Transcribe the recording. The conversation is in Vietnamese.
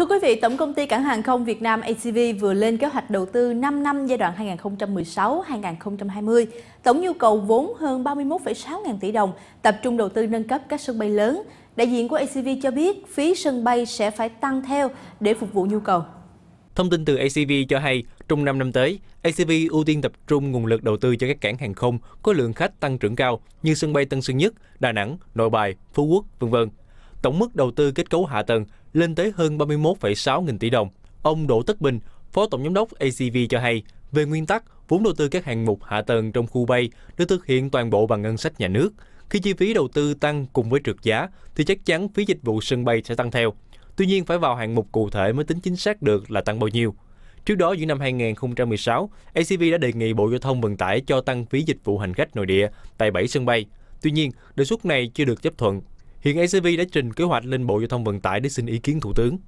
Thưa quý vị, Tổng công ty Cảng hàng không Việt Nam ACV vừa lên kế hoạch đầu tư 5 năm giai đoạn 2016-2020, tổng nhu cầu vốn hơn 31,6 ngàn tỷ đồng, tập trung đầu tư nâng cấp các sân bay lớn. Đại diện của ACV cho biết phí sân bay sẽ phải tăng theo để phục vụ nhu cầu. Thông tin từ ACV cho hay, trong 5 năm tới, ACV ưu tiên tập trung nguồn lực đầu tư cho các cảng hàng không có lượng khách tăng trưởng cao như sân bay Tân Sơn Nhất, Đà Nẵng, Nội Bài, Phú Quốc, v.v tổng mức đầu tư kết cấu hạ tầng lên tới hơn 31,6 nghìn tỷ đồng. Ông Đỗ Tất Bình, Phó Tổng Giám đốc ACV cho hay, về nguyên tắc, vốn đầu tư các hạng mục hạ tầng trong khu bay được thực hiện toàn bộ bằng ngân sách nhà nước. Khi chi phí đầu tư tăng cùng với trượt giá, thì chắc chắn phí dịch vụ sân bay sẽ tăng theo. Tuy nhiên phải vào hạng mục cụ thể mới tính chính xác được là tăng bao nhiêu. Trước đó, giữa năm 2016, ACV đã đề nghị Bộ Giao thông Vận tải cho tăng phí dịch vụ hành khách nội địa tại 7 sân bay. Tuy nhiên, đề xuất này chưa được chấp thuận Hiện ACV đã trình kế hoạch lên Bộ Giao thông Vận tải để xin ý kiến Thủ tướng.